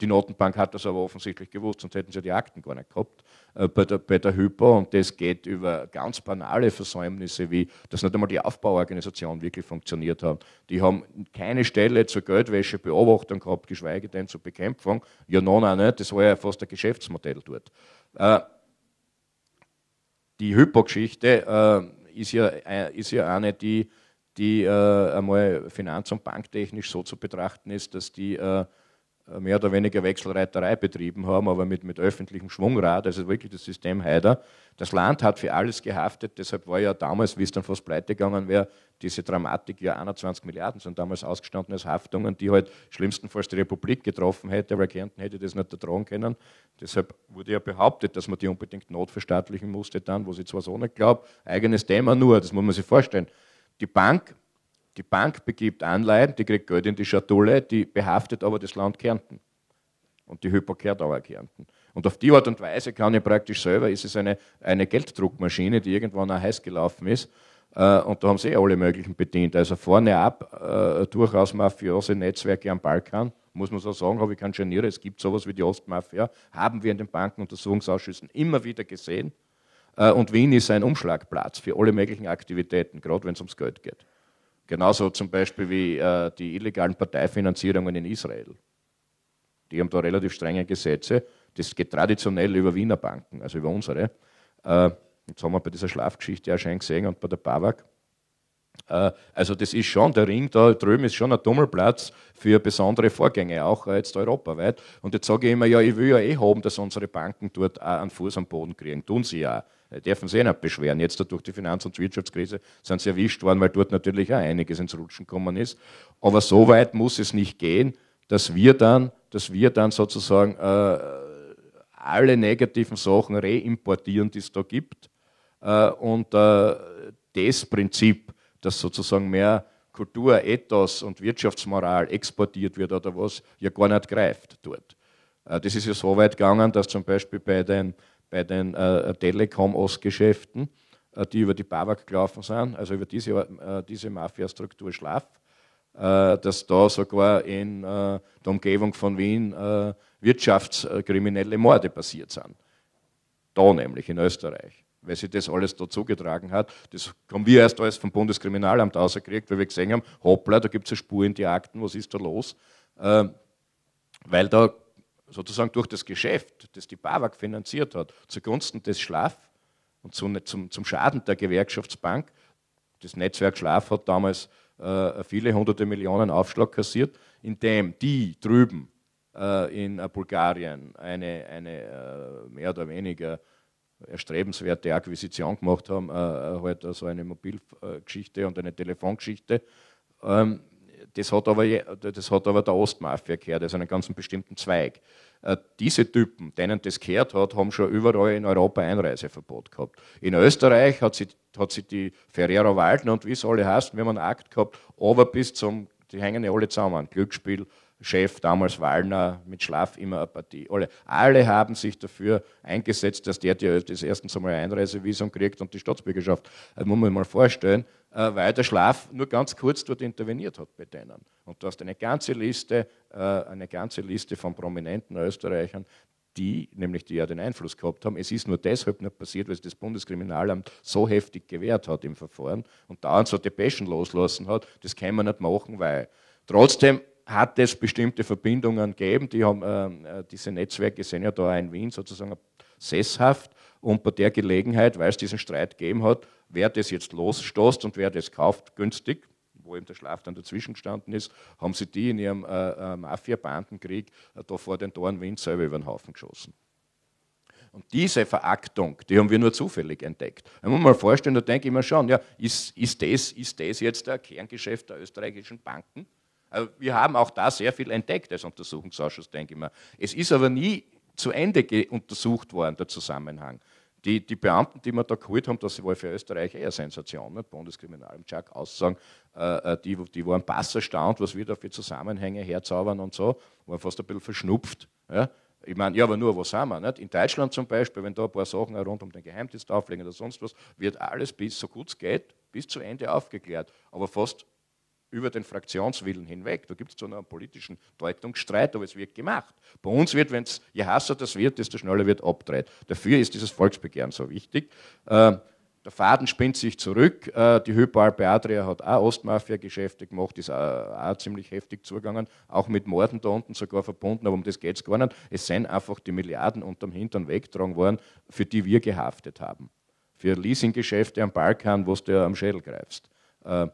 Die Notenbank hat das aber offensichtlich gewusst, sonst hätten sie die Akten gar nicht gehabt äh, bei, der, bei der Hypo. Und das geht über ganz banale Versäumnisse, wie dass nicht einmal die Aufbauorganisation wirklich funktioniert hat. Die haben keine Stelle zur Geldwäschebeobachtung gehabt, geschweige denn zur Bekämpfung. Ja, nein, nein, nicht. Das war ja fast ein Geschäftsmodell dort. Äh, die Hypo-Geschichte äh, ist, ja, äh, ist ja eine, die die äh, einmal finanz- und banktechnisch so zu betrachten ist, dass die äh, äh, mehr oder weniger Wechselreiterei betrieben haben, aber mit, mit öffentlichem Schwungrad, also wirklich das System Heider. Das Land hat für alles gehaftet, deshalb war ja damals, wie es dann fast pleite gegangen wäre, diese Dramatik, ja 21 Milliarden sind damals ausgestanden als Haftungen, die halt schlimmstenfalls die Republik getroffen hätte, weil Kärnten hätte das nicht ertragen können. Deshalb wurde ja behauptet, dass man die unbedingt notverstaatlichen musste dann, wo sie zwar so nicht glaubt, eigenes Thema nur, das muss man sich vorstellen. Die Bank die Bank begibt Anleihen, die kriegt Geld in die Schatulle, die behaftet aber das Land Kärnten und die Hypokärdauer Kärnten. Und auf die Art und Weise kann ich praktisch selber, ist es eine, eine Gelddruckmaschine, die irgendwann auch heiß gelaufen ist, äh, und da haben sie eh alle möglichen bedient. Also vorne ab äh, durchaus mafiose Netzwerke am Balkan, muss man so sagen, habe ich kein Geniere. Es gibt sowas wie die Ostmafia, haben wir in den Bankenuntersuchungsausschüssen immer wieder gesehen. Äh, und Wien ist ein Umschlagplatz für alle möglichen Aktivitäten, gerade wenn es ums Geld geht. Genauso zum Beispiel wie äh, die illegalen Parteifinanzierungen in Israel. Die haben da relativ strenge Gesetze. Das geht traditionell über Wiener Banken, also über unsere. Äh, jetzt haben wir bei dieser Schlafgeschichte ja schon gesehen und bei der BAWAG. Äh, also das ist schon, der Ring da drüben ist schon ein Tummelplatz für besondere Vorgänge, auch jetzt europaweit. Und jetzt sage ich immer, ja, ich will ja eh haben, dass unsere Banken dort auch einen Fuß am Boden kriegen. Tun sie ja auch äh, dürfen sie eh nicht beschweren. Jetzt durch die Finanz- und Wirtschaftskrise sind sie erwischt worden, weil dort natürlich auch einiges ins Rutschen gekommen ist. Aber so weit muss es nicht gehen, dass wir dann, dass wir dann sozusagen äh, alle negativen Sachen reimportieren, die es da gibt. Äh, und äh, das Prinzip, dass sozusagen mehr Kultur, Ethos und Wirtschaftsmoral exportiert wird oder was, ja gar nicht greift dort. Äh, das ist ja so weit gegangen, dass zum Beispiel bei den bei den äh, Telekom-Ostgeschäften, äh, die über die BAWAG gelaufen sind, also über diese, äh, diese Mafia-Struktur Schlaf, äh, dass da sogar in äh, der Umgebung von Wien äh, wirtschaftskriminelle Morde passiert sind. Da nämlich, in Österreich weil sie das alles da zugetragen hat. Das haben wir erst alles vom Bundeskriminalamt rausgekriegt, weil wir gesehen haben, hoppla, da gibt es eine Spur in die Akten, was ist da los? Ähm, weil da sozusagen durch das Geschäft, das die BAWAG finanziert hat, zugunsten des Schlaf und zum, Schaden der Gewerkschaftsbank, das Netzwerk Schlaf hat damals äh, viele hunderte Millionen Aufschlag kassiert, indem die drüben äh, in äh, Bulgarien eine, eine mehr oder weniger erstrebenswerte Akquisition gemacht haben, äh, halt also eine Mobilgeschichte und eine Telefongeschichte, ähm, das hat aber, das hat aber der Ostmafia gehört, also einen ganzen bestimmten Zweig. Äh, diese Typen, denen das gehört hat, haben schon überall in Europa Einreiseverbot gehabt. In Österreich hat sich hat die Ferrero Waldner und wie es alle heißt, wir haben einen Akt gehabt, aber bis zum, die hängen ja alle zusammen, Glücksspiel, Chef damals Wallner mit Schlaf immer eine Partie. Alle, alle haben sich dafür eingesetzt, dass der, der das erstens einmal Einreisevisum kriegt und die Staatsbürgerschaft. Das also muss man mal vorstellen, äh, weil der Schlaf nur ganz kurz dort interveniert hat bei denen. Und du hast eine ganze Liste, äh, eine ganze Liste von prominenten Österreichern, die, nämlich die ja den Einfluss gehabt haben. Es ist nur deshalb nicht passiert, weil sich das Bundeskriminalamt so heftig gewehrt hat im Verfahren und dauernd so Depeschen loslassen hat, das kann man nicht machen, weil. Trotzdem hat es bestimmte Verbindungen gegeben, die haben ähm, äh, diese Netzwerke sind ja da in Wien sozusagen sesshaft und bei der Gelegenheit, weil es diesen Streit gegeben hat, wer das jetzt losstoßt und wer das kauft, günstig, wo eben der Schlaf dann dazwischen gestanden ist, haben sie die in ihrem äh, äh, Mafia-Bandenkrieg äh, da vor den Toren Wind selber über den Haufen geschossen. Und diese Veraktung, die haben wir nur zufällig entdeckt. Wenn man mal vorstellen, da denke ich mir schon, ja, ist, ist, das, ist das jetzt der Kerngeschäft der österreichischen Banken? Also, wir haben auch da sehr viel entdeckt als Untersuchungsausschuss, denke ich mal. Es ist aber nie zu Ende untersucht worden, der Zusammenhang. Die, die, Beamten, die wir da geholt haben, das war für Österreich eher Sensation. Nicht? Bundeskriminalamt, Aussagen, äh, äh, die, die waren erstaunt, was wir da für Zusammenhänge herzaubern und so, waren fast ein bisschen verschnupft. Ja? Ich meine, ja, aber nur, wo sind wir? Nicht? In Deutschland zum Beispiel, wenn da ein paar Sachen rund um den Geheimdienst auflegen oder sonst was, wird alles bis so gut es geht, bis zu Ende aufgeklärt. Aber fast über den Fraktionswillen hinweg. Da gibt es zwar noch einen politischen Deutungsstreit, aber es wird gemacht. Bei uns wird, wenn es, je hasser das wird, desto schneller wird abgedreht. Dafür ist dieses Volksbegehren so wichtig. Ähm, der Faden spinnt sich zurück. Äh, die Hypo Adria hat auch Ostmafia-Geschäfte gemacht, ist auch, auch, ziemlich heftig zugegangen, auch mit Morden da unten sogar verbunden, aber um das geht es gar nicht. Es sind einfach die Milliarden unterm Hintern weggetragen worden, für die wir gehaftet haben. Für Leasinggeschäfte am Balkan, wo du ja am Schädel greifst. Äh,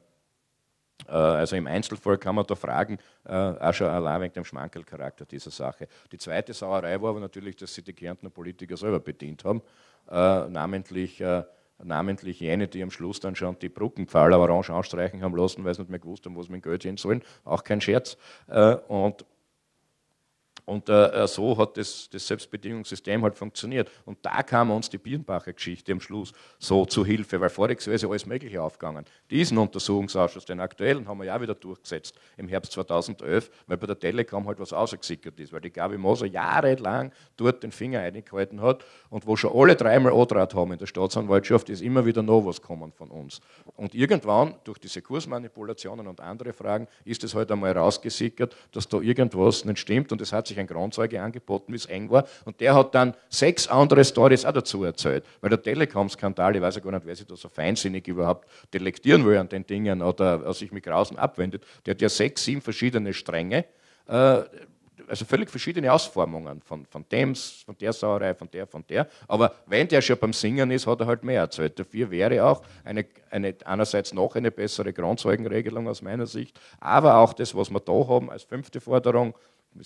äh, also im Einzelfall kann man da fragen, äh, auch schon allein wegen dem Schmankelcharakter dieser Sache. Die zweite Sauerei war aber natürlich, dass sie die Kärntner Politiker selber bedient haben, äh, namentlich, namentlich jene, die am Schluss dann schon die Brückenpfeiler orange anstreichen haben lassen, weil sie nicht mehr gewusst haben, was sie mit dem Geld hin sollen. Auch kein Scherz. Und und äh, äh, so hat das, das Selbstbedienungssystem halt funktioniert. Und da kam uns die Birnbacher Geschichte am Schluss so zu Hilfe, weil vorher ist alles Mögliche aufgegangen. Diesen Untersuchungsausschuss, den aktuellen, haben wir ja wieder durchgesetzt im Herbst 2011, weil bei der Telekom halt was ausgesickert ist, weil die Gabi Moser jahrelang dort den Finger eingehalten hat und wo schon alle dreimal Odrat haben in der Staatsanwaltschaft, ist immer wieder noch was kommen von uns. Und irgendwann, durch diese Kursmanipulationen und andere Fragen, ist es halt einmal rausgesickert, dass da irgendwas nicht stimmt und es hat sich sich ein Kronzeuge angeboten, wie es eng war. Und der hat dann sechs andere Stories auch dazu erzählt. Weil der Telekom-Skandal, ich weiß ja gar nicht, wer sich da so feinsinnig überhaupt delektieren will an den Dingen oder äh, sich mit Grausen abwendet, der hat ja sechs, sieben verschiedene Stränge. Äh, also völlig verschiedene Ausformungen von, von dem, von der Sauerei, von der, von der. Aber wenn der schon beim Singen ist, hat er halt mehr erzählt. Dafür wäre auch eine, eine, einerseits noch eine bessere Grundzeugenregelung aus meiner Sicht, aber auch das, was wir da haben als fünfte Forderung,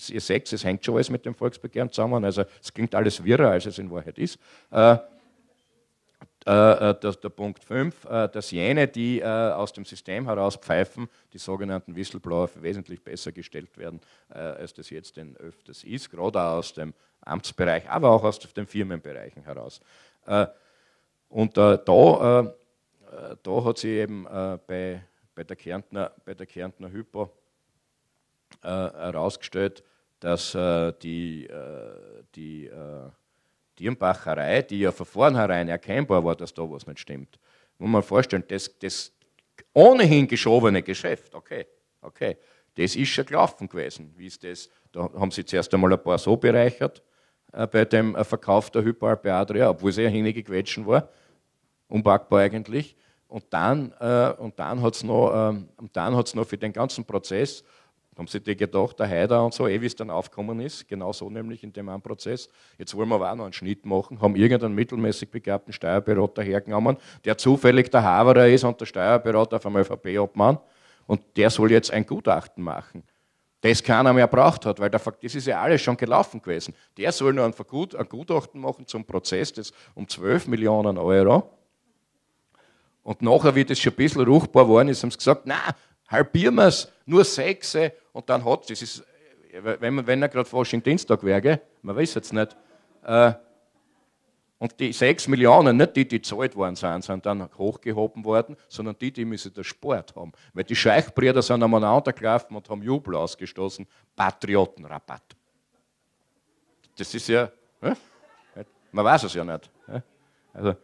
ihr seht, es hängt schon alles mit dem Volksbegehren zusammen, also es klingt alles wirrer, als es in Wahrheit ist. Äh, äh, äh der, der, Punkt 5, äh, dass jene, die äh, aus dem System heraus pfeifen, die sogenannten Whistleblower wesentlich besser gestellt werden, äh, als das jetzt denn öfters ist, gerade aus dem Amtsbereich, aber auch aus den Firmenbereichen heraus. Äh, und da, da hat sie eben bei, bei, der Kärntner, bei der Kärntner Hypo äh, herausgestellt, dass äh, die, äh, die Dirnbacherei, die ja von vornherein erkennbar war, dass da was nicht stimmt, muss man vorstellen, das, das ohnehin geschobene Geschäft, okay, okay, das ist schon gelaufen gewesen. Wie ist das? Da haben sie zuerst einmal ein paar so bereichert äh, bei dem Verkauf der Hyperalpe Adria, obwohl sie ja hingequetschen war, unpackbar eigentlich. Und dann, äh, dann hat es noch, ähm, noch für den ganzen Prozess haben sie dir gedacht, der Heider und so, eh, wie es dann aufgekommen ist, genau so nämlich in dem einen Prozess. Jetzt wollen wir aber auch noch einen Schnitt machen, haben irgendeinen mittelmäßig begabten Steuerberater hergenommen, der zufällig der Haverer ist und der Steuerberater auf einem ÖVP-Obmann und der soll jetzt ein Gutachten machen das keiner mehr braucht hat, weil der, das ist ja alles schon gelaufen gewesen. Der soll nur ein, Vergut, ein Gutachten machen zum Prozess des um 12 Millionen Euro. Und nachher, wie das schon ein bisschen ruchbar worden ist, haben sie gesagt, Nein, halbieren wir es, nur sechs, und dann hat es. ist, äh, wenn, wenn er gerade Fasching Dienstag wäre, man weiß jetzt nicht. Äh, und die 6 Millionen, nicht die, die gezahlt worden sind, sind dann hochgehoben worden, sondern die, die müssen den Sport haben. Weil die Scheichbrüder sind aneinander gelaufen und haben Jubel ausgestoßen. Patriotenrabatt. Das ist ja, äh? man weiß es ja nicht. Äh? Also,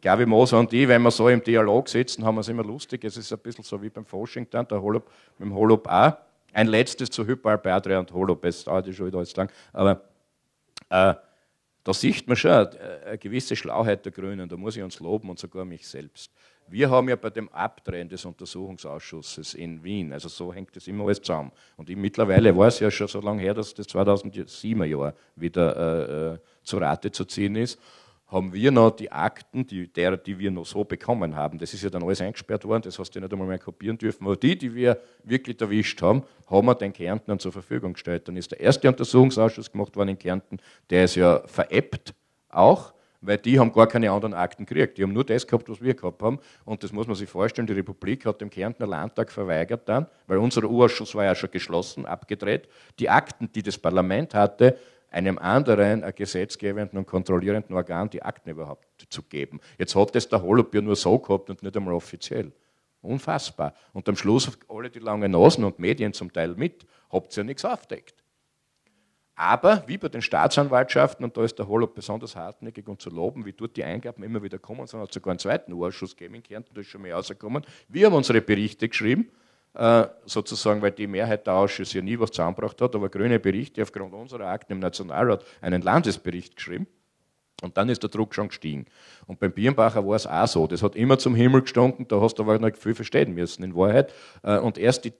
glaube, Moser und ich, wenn wir so im Dialog sitzen, haben wir es immer lustig. Es ist ein bisschen so wie beim Fasching dann, der Holub, mit dem Holub auch. Ein letztes zu Hyperpatria und Holopest, dauert ah, schon wieder alles lang, aber äh, da sieht man schon äh, eine gewisse Schlauheit der Grünen, da muss ich uns loben und sogar mich selbst. Wir haben ja bei dem Abdrehen des Untersuchungsausschusses in Wien, also so hängt das immer alles zusammen. Und ich, mittlerweile war es ja schon so lange her, dass das 2007er Jahr wieder äh, äh, zu Rate zu ziehen ist haben wir noch die Akten, die, der, die wir noch so bekommen haben, das ist ja dann alles eingesperrt worden, das hast du nicht einmal mehr kopieren dürfen, aber die, die wir wirklich erwischt haben, haben wir den Kärntnern zur Verfügung gestellt. Dann ist der erste Untersuchungsausschuss gemacht worden in Kärnten, der ist ja veräppt auch, weil die haben gar keine anderen Akten gekriegt. Die haben nur das gehabt, was wir gehabt haben. Und das muss man sich vorstellen, die Republik hat dem Kärntner Landtag verweigert dann, weil unser U-Ausschuss war ja schon geschlossen, abgedreht. Die Akten, die das Parlament hatte, einem anderen äh, gesetzgebenden und kontrollierenden Organ die Akten überhaupt zu geben. Jetzt hat es der Holobier nur so gehabt und nicht einmal offiziell. Unfassbar. Und am Schluss alle die langen Nasen und Medien zum Teil mit, habt ihr ja nichts aufdeckt. Aber wie bei den Staatsanwaltschaften, und da ist der Holop besonders hartnäckig und zu loben, wie dort die Eingaben immer wieder kommen, sondern hat sogar einen zweiten U-Ausschuss gegeben in Kärnten, da ist schon mehr rausgekommen. Wir haben unsere Berichte geschrieben, äh, sozusagen, weil die Mehrheit der Ausschüsse ja nie was zusammengebracht hat, aber grüne Berichte aufgrund unserer Akten im Nationalrat einen Landesbericht geschrieben. Und dann ist der Druck schon gestiegen. Und beim Birnbacher war es auch so. Das hat immer zum Himmel gestunken, da hast du aber noch viel verstehen müssen, in Wahrheit. Äh, und erst die,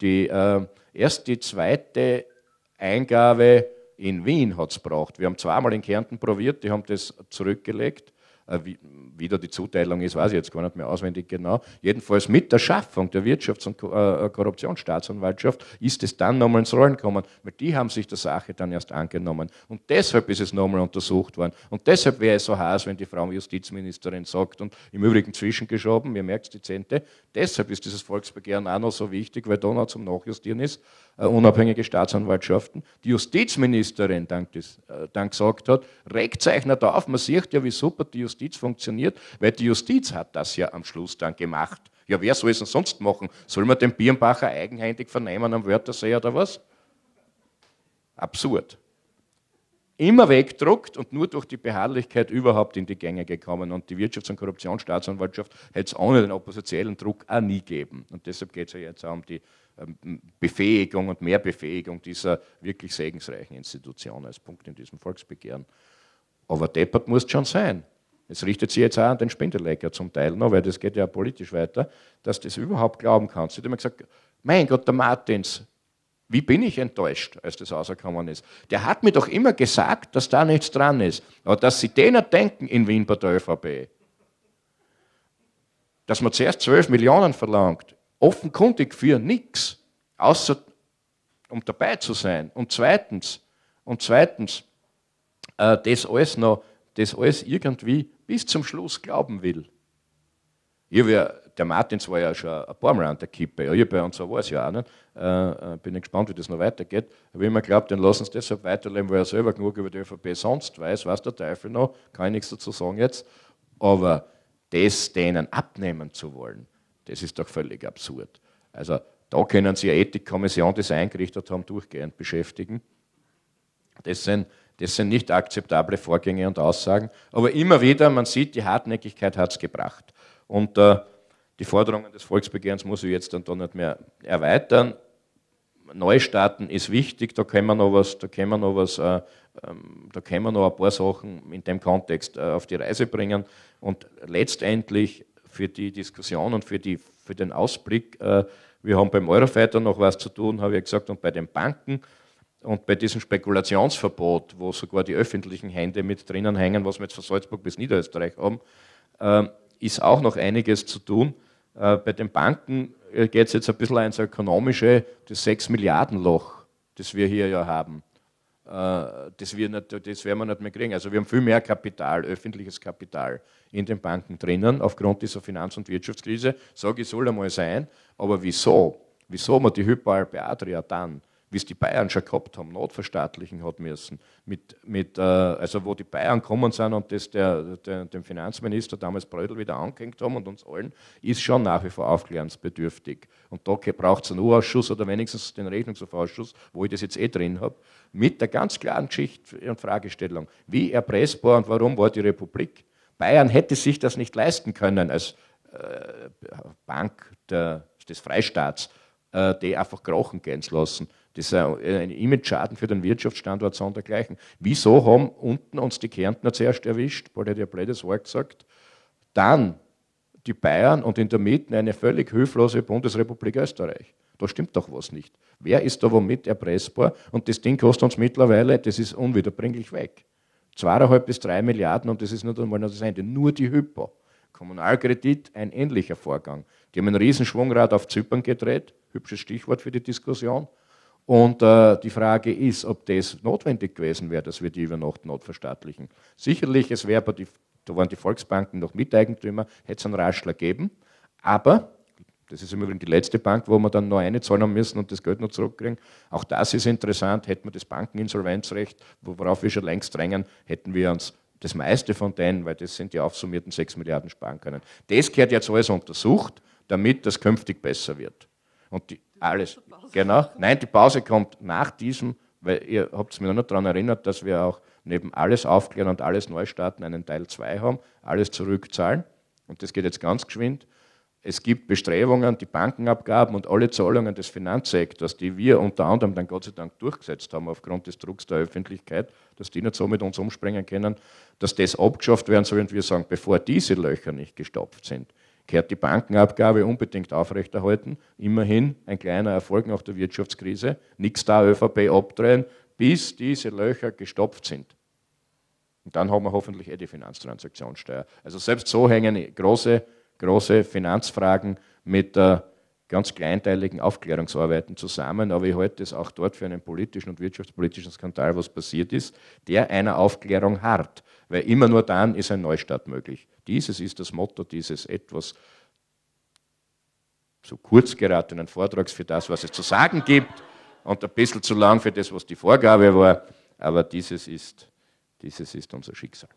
die, äh, erst die zweite Eingabe in Wien hat es braucht. Wir haben zweimal in Kärnten probiert, die haben das zurückgelegt. Äh, wie, wie da die Zuteilung ist, weiß ich jetzt gar nicht mehr auswendig genau. Jedenfalls mit der Schaffung der Wirtschafts- und äh, Korruptionsstaatsanwaltschaft ist es dann nochmal ins Rollen gekommen, weil die haben sich der Sache dann erst angenommen. Und deshalb ist es nochmal untersucht worden. Und deshalb wäre es so heiß, wenn die Frau Justizministerin sagt, und im Übrigen zwischengeschoben, ihr merkt es die Zente, deshalb ist dieses Volksbegehren auch noch so wichtig, weil da noch zum Nachjustieren ist. Äh, unabhängige Staatsanwaltschaften. Die Justizministerin, dann, des, äh, gesagt hat, regt nicht auf, man sieht ja, wie super die Justiz funktioniert, weil die Justiz hat das ja am Schluss dann gemacht. Ja, wer soll es denn sonst machen? Soll man den Birnbacher eigenhändig vernehmen am Wörthersee oder was? Absurd. Immer wegdruckt und nur durch die Beharrlichkeit überhaupt in die Gänge gekommen. Und die Wirtschafts- und Korruptionsstaatsanwaltschaft hätte es ohne den oppositionellen Druck auch nie gegeben. Und deshalb geht es ja jetzt auch um die ähm, Befähigung und mehr Befähigung dieser wirklich segensreichen Institution als Punkt in diesem Volksbegehren. Aber deppert muss es schon sein. Es richtet sich jetzt auch an den Spindelecker zum Teil noch, weil das geht ja politisch weiter, dass du das überhaupt glauben kannst. Ich habe gesagt, mein Gott, der Martins, wie bin ich enttäuscht, als das rausgekommen ist. Der hat mir doch immer gesagt, dass da nichts dran ist. Aber dass sie denen denken in Wien bei der ÖVP, dass man zuerst 12 Millionen verlangt, offenkundig für nichts, außer um dabei zu sein. Und zweitens, und zweitens, äh, das alles noch, das alles irgendwie bis zum Schluss glauben will. Ich ja, der Martins war ja schon ein paar Mal an der Kippe. Ja, bei uns war es ja auch nicht. Ne? Äh, äh, bin gespannt, wie das noch weitergeht. Aber immer glaubt, dann lassen sie deshalb weiterleben, weil er selber genug über die ÖVP sonst weiß, weiß der Teufel noch, kann ich nichts dazu sagen jetzt. Aber das denen abnehmen zu wollen, das ist doch völlig absurd. Also da können Sie eine Ethikkommission, die Sie eingerichtet haben, durchgehend beschäftigen. Das sind, das sind nicht akzeptable Vorgänge und Aussagen. Aber immer wieder, man sieht, die Hartnäckigkeit hat es gebracht. Und äh, die Forderungen des Volksbegehrens muss ich jetzt dann da nicht mehr erweitern. Neustarten ist wichtig, da können wir noch was, da können wir noch was, äh, ähm, da können wir noch ein paar Sachen in dem Kontext äh, auf die Reise bringen. Und letztendlich für die Diskussion und für, die, für den Ausblick. Äh, wir haben beim Eurofighter noch was zu tun, habe ich gesagt, und bei den Banken und bei diesem Spekulationsverbot, wo sogar die öffentlichen Hände mit drinnen hängen, was wir jetzt von Salzburg bis Niederösterreich haben, ähm, ist auch noch einiges zu tun. Äh, bei den Banken äh, geht es jetzt ein bisschen ins ökonomische, das 6 Milliarden Loch, das wir hier ja haben. Äh, das, wir nicht, das werden wir nicht mehr kriegen. Also wir haben viel mehr Kapital, öffentliches Kapital in den Banken drinnen, aufgrund dieser Finanz- und Wirtschaftskrise. Sage ich, soll einmal sein, aber wieso? Wieso man die Hyperalpe Adria dann wie es die Bayern schon gehabt haben, notverstaatlichen hat müssen, mit, mit, äh, also wo die Bayern kommen sind und das der, der, dem Finanzminister damals Brödel wieder angehängt haben und uns allen, ist schon nach wie vor aufklärungsbedürftig. Und da braucht es einen U-Ausschuss oder wenigstens den Rechnungshofausschuss, wo ich das jetzt eh drin habe, mit der ganz klaren Geschichte und Fragestellung, wie erpressbar und warum war die Republik? Bayern hätte sich das nicht leisten können als äh, Bank der, des Freistaats äh, die einfach krachen gehen zu lassen. Das ist ein, Image-Schaden für den Wirtschaftsstandort sondergleichen. Wieso haben unten uns die Kärntner zuerst erwischt, bald hat ja blödes Wort gesagt, dann die Bayern und in der Mitte eine völlig hilflose Bundesrepublik Österreich. Da stimmt doch was nicht. Wer ist da womit erpressbar? Und das Ding kostet uns mittlerweile, das ist unwiederbringlich weg. Zweieinhalb bis drei Milliarden und das ist nicht einmal das Ende. Nur die Hypo. Kommunalkredit, ein ähnlicher Vorgang. Die haben einen Riesenschwungrad auf Zypern gedreht hübsches Stichwort für die Diskussion. Und äh, die Frage ist, ob das notwendig gewesen wäre, dass wir die über Nacht verstaatlichen. Sicherlich, es wäre aber, da waren die Volksbanken noch Miteigentümer, hätte es einen Raschler gegeben. Aber, das ist im Übrigen die letzte Bank, wo wir dann noch eine zahlen müssen und das Geld noch zurückkriegen. Auch das ist interessant. Hätten wir das Bankeninsolvenzrecht, worauf wir schon längst drängen, hätten wir uns das meiste von denen, weil das sind die aufsummierten 6 Milliarden sparen können. Das gehört jetzt alles untersucht, damit das künftig besser wird. Und die, alles, genau. Nein, die Pause kommt nach diesem, weil ihr habt es mir noch nicht daran erinnert, dass wir auch neben alles aufklären und alles neu starten einen Teil 2 haben, alles zurückzahlen. Und das geht jetzt ganz geschwind. Es gibt Bestrebungen, die Bankenabgaben und alle Zahlungen des Finanzsektors, die wir unter anderem dann Gott sei Dank durchgesetzt haben aufgrund des Drucks der Öffentlichkeit, dass die nicht so mit uns umspringen können, dass das abgeschafft werden soll und wir sagen, bevor diese Löcher nicht gestopft sind, gehört die Bankenabgabe unbedingt aufrechterhalten. Immerhin ein kleiner Erfolg nach der Wirtschaftskrise. Nichts da ÖVP abdrehen, bis diese Löcher gestopft sind. Und dann haben wir hoffentlich eh die Finanztransaktionssteuer. Also selbst so hängen große, große Finanzfragen mit der ganz kleinteiligen Aufklärungsarbeiten zusammen, aber ich halte es auch dort für einen politischen und wirtschaftspolitischen Skandal, was passiert ist, der einer Aufklärung harrt. weil immer nur dann ist ein Neustart möglich. Dieses ist das Motto dieses etwas zu kurz geratenen Vortrags für das, was es zu sagen gibt und ein bisschen zu lang für das, was die Vorgabe war, aber dieses ist, dieses ist unser Schicksal.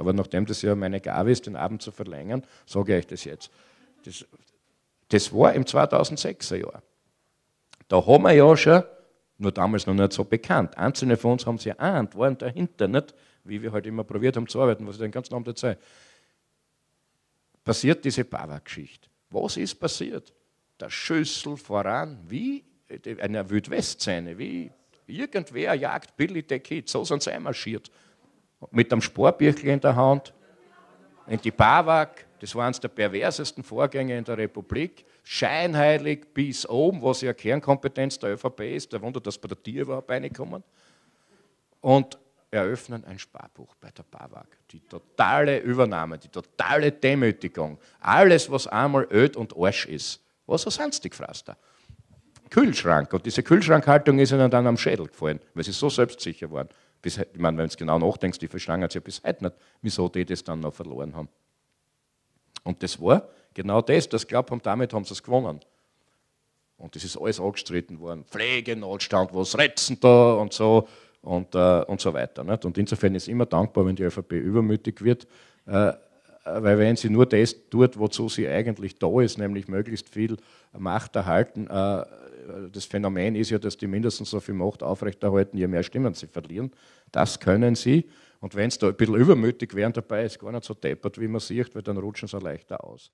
Aber nachdem das ja meine Gabe ist, den Abend zu verlängern, sage ich euch das jetzt. Das, das war im 2006er Jahr. Da haben wir ja schon, nur damals noch nicht so bekannt, einzelne von uns haben es ja ahnt, waren dahinter, nicht? wie wir heute halt immer probiert haben zu arbeiten, was ich den ganzen Abend erzähle. Passiert diese Bava-Geschichte. Was ist passiert? Der Schüssel voran, wie äh, eine Wildwest-Szene, wie irgendwer jagt Billy the Kid, so sind sie einmarschiert mit einem Sporbüchel in der Hand in die Bawak, Das war eines der perversesten Vorgänge in der Republik. Scheinheilig bis oben, was ja Kernkompetenz der ÖVP ist. Der Wunder, dass bei der Tier überhaupt reinkommen. Und eröffnen ein Sparbuch bei der Bawak. Die totale Übernahme, die totale Demütigung. Alles, was einmal öd und Arsch ist. Was so sonstig gefrasst Kühlschrank. Und diese Kühlschrankhaltung ist ihnen dann am Schädel gefallen, weil sie so selbstsicher waren bis, ich meine, wenn du genau nachdenkst, die verschlangen es ja bis heute nicht, wieso die das dann noch verloren haben. Und das war genau das, das glaubt haben, damit haben sie es gewonnen. Und das ist alles angestritten worden. Pflegenotstand, was retzen da und so und, äh, und so weiter. Nicht? Und insofern ist immer dankbar, wenn die ÖVP übermütig wird. Äh, äh, weil wenn sie nur das tut, wozu sie eigentlich da ist, nämlich möglichst viel Macht erhalten, äh, das Phänomen ist ja, dass die mindestens so viel Macht aufrechterhalten, je mehr Stimmen sie verlieren. Das können sie. Und wenn sie da ein bisschen übermütig wären dabei, ist gar nicht so deppert, wie man sieht, weil dann rutschen sie leichter aus.